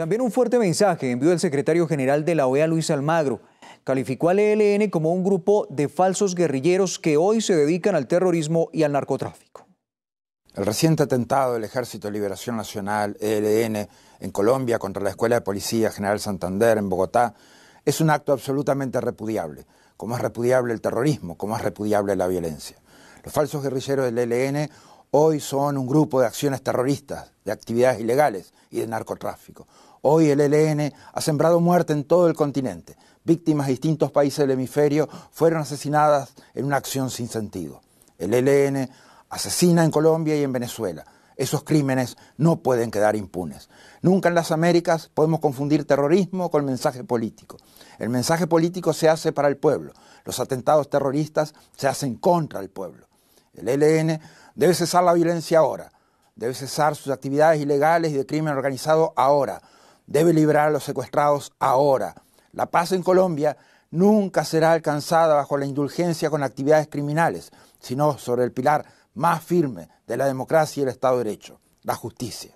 También un fuerte mensaje envió el secretario general de la OEA, Luis Almagro. Calificó al ELN como un grupo de falsos guerrilleros que hoy se dedican al terrorismo y al narcotráfico. El reciente atentado del Ejército de Liberación Nacional, ELN, en Colombia contra la Escuela de Policía General Santander en Bogotá es un acto absolutamente repudiable, como es repudiable el terrorismo, como es repudiable la violencia. Los falsos guerrilleros del ELN Hoy son un grupo de acciones terroristas, de actividades ilegales y de narcotráfico. Hoy el ELN ha sembrado muerte en todo el continente. Víctimas de distintos países del hemisferio fueron asesinadas en una acción sin sentido. El ELN asesina en Colombia y en Venezuela. Esos crímenes no pueden quedar impunes. Nunca en las Américas podemos confundir terrorismo con mensaje político. El mensaje político se hace para el pueblo. Los atentados terroristas se hacen contra el pueblo. El ELN debe cesar la violencia ahora, debe cesar sus actividades ilegales y de crimen organizado ahora, debe liberar a los secuestrados ahora. La paz en Colombia nunca será alcanzada bajo la indulgencia con actividades criminales, sino sobre el pilar más firme de la democracia y el Estado de Derecho, la justicia.